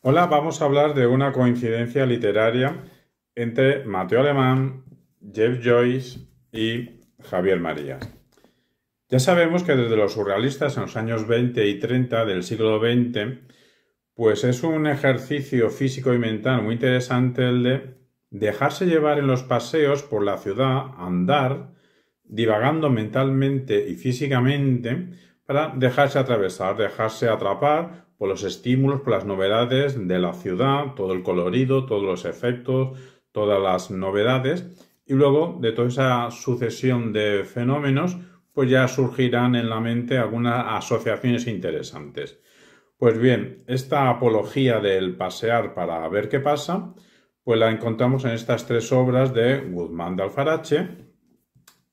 Hola, vamos a hablar de una coincidencia literaria entre Mateo Alemán, Jeff Joyce y Javier María. Ya sabemos que desde los surrealistas en los años 20 y 30 del siglo XX, pues es un ejercicio físico y mental muy interesante el de dejarse llevar en los paseos por la ciudad, andar, divagando mentalmente y físicamente para dejarse atravesar, dejarse atrapar por los estímulos, por las novedades de la ciudad, todo el colorido, todos los efectos, todas las novedades. Y luego de toda esa sucesión de fenómenos, pues ya surgirán en la mente algunas asociaciones interesantes. Pues bien, esta apología del pasear para ver qué pasa, pues la encontramos en estas tres obras de Guzmán de Alfarache,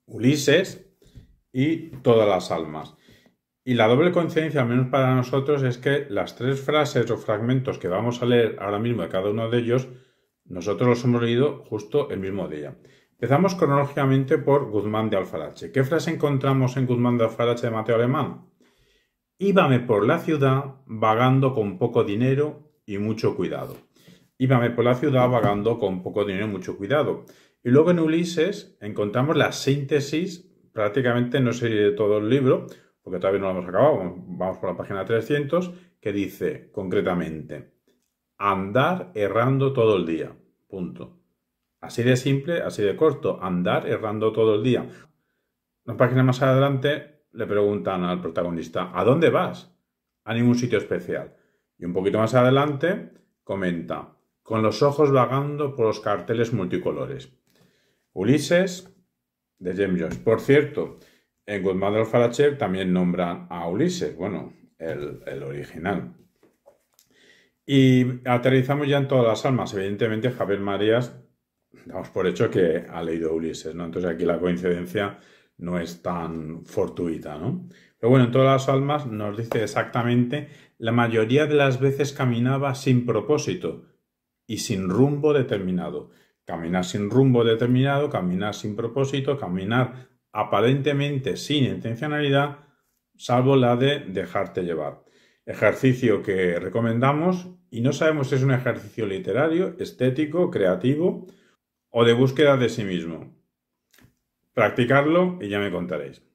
Ulises y Todas las Almas. Y la doble conciencia, al menos para nosotros, es que las tres frases o fragmentos que vamos a leer ahora mismo de cada uno de ellos, nosotros los hemos leído justo el mismo día. Empezamos cronológicamente por Guzmán de Alfarache. ¿Qué frase encontramos en Guzmán de Alfarache de Mateo Alemán? Íbame por la ciudad vagando con poco dinero y mucho cuidado. Íbame por la ciudad vagando con poco dinero y mucho cuidado. Y luego en Ulises encontramos la síntesis, prácticamente no sé de todo el libro, porque todavía no lo hemos acabado, vamos por la página 300, que dice concretamente, andar errando todo el día, punto. Así de simple, así de corto, andar errando todo el día. Una página más adelante le preguntan al protagonista, ¿a dónde vas? A ningún sitio especial. Y un poquito más adelante comenta, con los ojos vagando por los carteles multicolores. Ulises de James Por cierto, en Godmother del también nombran a Ulises, bueno, el, el, original. Y aterrizamos ya en todas las almas. Evidentemente, Javier Marías, damos por hecho que ha leído Ulises, ¿no? Entonces aquí la coincidencia no es tan fortuita, ¿no? Pero bueno, en todas las almas nos dice exactamente, la mayoría de las veces caminaba sin propósito y sin rumbo determinado. Caminar sin rumbo determinado, caminar sin propósito, caminar aparentemente sin intencionalidad, salvo la de dejarte llevar. Ejercicio que recomendamos y no sabemos si es un ejercicio literario, estético, creativo o de búsqueda de sí mismo. Practicarlo y ya me contaréis.